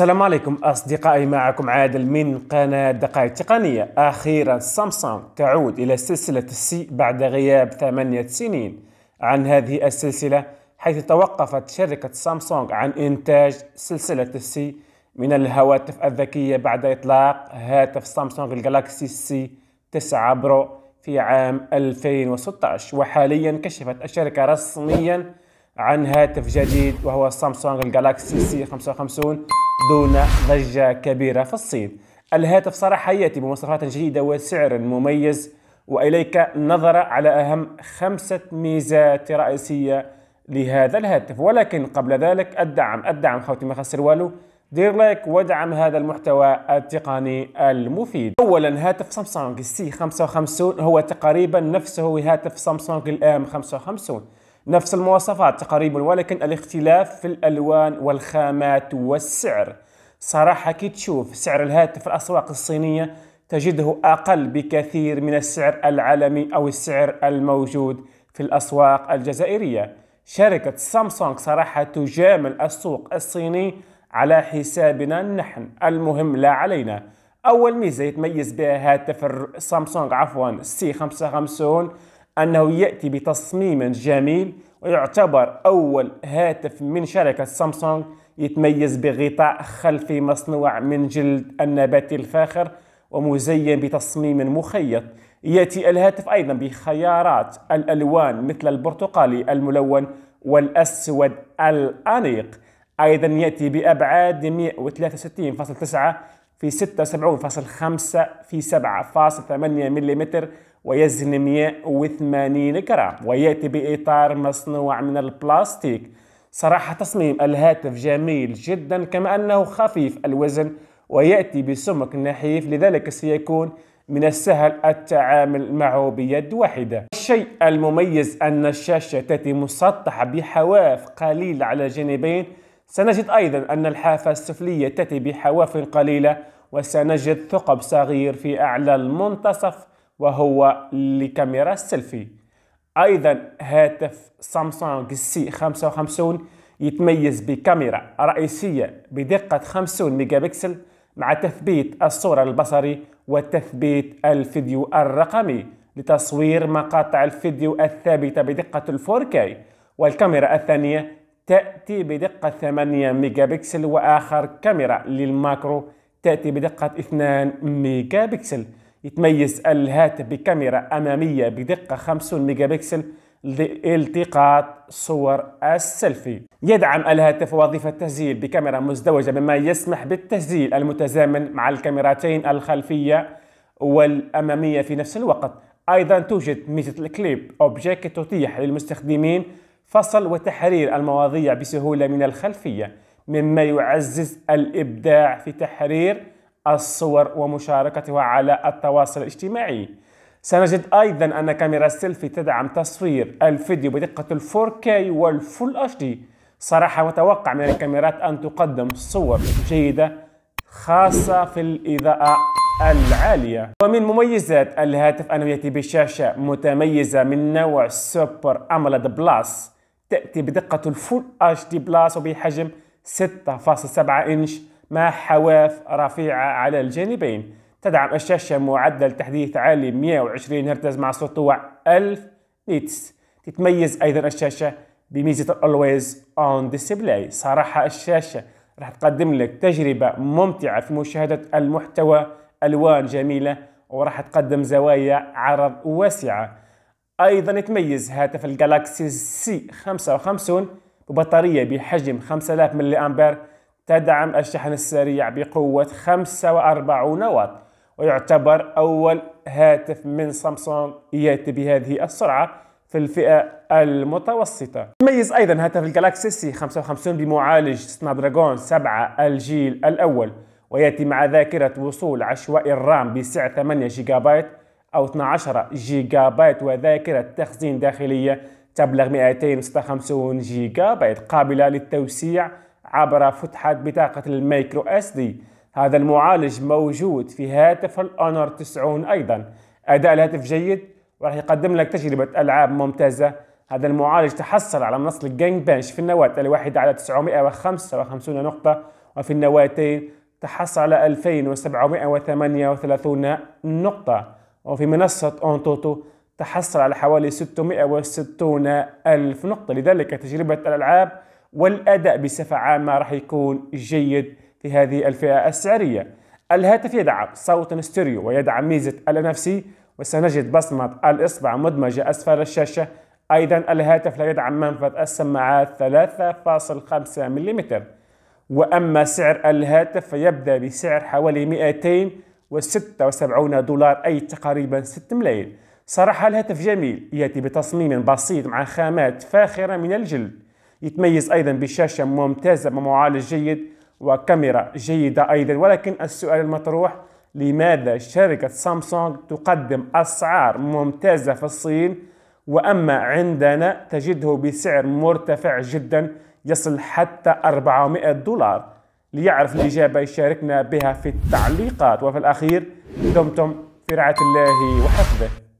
السلام عليكم أصدقائي معكم عادل من قناة دقائق تقنية أخيرا سامسونج تعود إلى سلسلة السي بعد غياب ثمانية سنين عن هذه السلسلة حيث توقفت شركة سامسونج عن إنتاج سلسلة السي من الهواتف الذكية بعد إطلاق هاتف سامسونج الجلاكسي سي 9 برو في عام 2016 وحاليا كشفت الشركة رسميا عن هاتف جديد وهو سامسونج الجلاكسي سي 55 دون ضجة كبيرة في الصين الهاتف صراحة يأتي بمواصفات جديدة وسعر مميز وإليك نظرة على أهم خمسة ميزات رئيسية لهذا الهاتف ولكن قبل ذلك الدعم الدعم خوتي ما خسر والو دير لايك وادعم هذا المحتوى التقني المفيد اولا هاتف سامسونج سي 55 هو تقريبا نفسه هاتف سامسونج الام 55 نفس المواصفات تقريبا ولكن الاختلاف في الالوان والخامات والسعر صراحه كي تشوف سعر الهاتف في الاسواق الصينيه تجده اقل بكثير من السعر العالمي او السعر الموجود في الاسواق الجزائريه شركه سامسونج صراحه تجامل السوق الصيني على حسابنا نحن المهم لا علينا اول ميزه يتميز بها هاتف سامسونج عفوا سي 55 أنه يأتي بتصميم جميل ويعتبر أول هاتف من شركة سامسونج يتميز بغطاء خلفي مصنوع من جلد النبات الفاخر ومزين بتصميم مخيط يأتي الهاتف أيضا بخيارات الألوان مثل البرتقالي الملون والأسود الأنيق أيضا يأتي بأبعاد 163.9 في 76.5 في 7.8 ملم ويزن 180 جرام ويأتي بإطار مصنوع من البلاستيك صراحة تصميم الهاتف جميل جدا كما أنه خفيف الوزن ويأتي بسمك نحيف لذلك سيكون من السهل التعامل معه بيد واحدة الشيء المميز أن الشاشة تأتي مسطحة بحواف قليلة على الجانبين سنجد أيضا أن الحافة السفلية تأتي بحواف قليلة وسنجد ثقب صغير في أعلى المنتصف وهو لكاميرا السيلفي أيضا هاتف سامسونج سي 55 يتميز بكاميرا رئيسية بدقة 50 ميجا بكسل مع تثبيت الصورة البصري وتثبيت الفيديو الرقمي لتصوير مقاطع الفيديو الثابتة بدقة 4K والكاميرا الثانية تأتي بدقة 8 ميجا بكسل وآخر كاميرا للماكرو تأتي بدقة 2 ميجا بكسل يتميز الهاتف بكاميرا أمامية بدقة 50 ميجا بكسل لالتقاط صور السيلفي يدعم الهاتف وظيفة تسجيل بكاميرا مزدوجة مما يسمح بالتسجيل المتزامن مع الكاميرتين الخلفية والأمامية في نفس الوقت أيضا توجد ميزة الكليب أوبجيكت تتيح للمستخدمين فصل وتحرير المواضيع بسهولة من الخلفية مما يعزز الإبداع في تحرير الصور ومشاركتها على التواصل الاجتماعي سنجد أيضا أن كاميرا السيلفي تدعم تصوير الفيديو بدقة ال 4K والفول Full HD صراحة متوقع من الكاميرات أن تقدم صور جيدة خاصة في الإضاءة العالية ومن مميزات الهاتف أنه يأتي بشاشة متميزة من نوع سوبر امولد بلاس تأتي بدقة الفول HD بلاس وبحجم 6.7 إنش مع حواف رفيعة على الجانبين تدعم الشاشة معدل تحديث عالي 120 هرتز مع سطوع 1000 نيتس تتميز أيضا الشاشة بميزة Always أون ديسبلاي صراحة الشاشة راح تقدم لك تجربة ممتعة في مشاهدة المحتوى ألوان جميلة وراح تقدم زوايا عرض واسعة أيضا يتميز هاتف الجالاكسي سي 55 وبطارية بحجم 5000 ملي أمبير تدعم الشحن السريع بقوة 45 واط ويعتبر أول هاتف من سامسونج يأتي بهذه السرعة في الفئة المتوسطة يميز أيضا هاتف الجالاكسي سي 55 بمعالج سناب دراجون 7 الجيل الأول ويأتي مع ذاكرة وصول عشوائي الرام بسعة 8 جيجا بايت أو 12 جيجا بايت وذاكرة تخزين داخلية تبلغ 256 جيجا بايت قابلة للتوسيع عبر فتحة بطاقة الميكرو اس دي هذا المعالج موجود في هاتف الأونر 90 أيضا أداء الهاتف جيد وراح يقدم لك تجربة ألعاب ممتازة هذا المعالج تحصل على منصة الجينج بنش في النواة الواحدة على 955 نقطة وفي النواتين تحصل على 2738 نقطة وفي منصة أونتوتو تحصل على حوالي 660 ألف نقطة لذلك تجربة الألعاب والأداء بصفة عامة راح يكون جيد في هذه الفئة السعرية الهاتف يدعم صوت ستيريو ويدعم ميزة الأنفسي وسنجد بصمة الإصبع مدمجة أسفل الشاشة أيضا الهاتف لا يدعم منفذ السماعات 3.5 ملم وأما سعر الهاتف فيبدأ بسعر حوالي 276 دولار أي تقريبا 6 ملايين صراحة الهاتف جميل يأتي بتصميم بسيط مع خامات فاخرة من الجلد يتميز أيضا بشاشة ممتازة بمعالج جيد وكاميرا جيدة أيضا ولكن السؤال المطروح لماذا شركة سامسونج تقدم أسعار ممتازة في الصين وأما عندنا تجده بسعر مرتفع جدا يصل حتى 400 دولار ليعرف الإجابة يشاركنا بها في التعليقات وفي الأخير دمتم في رعاية الله وحفظه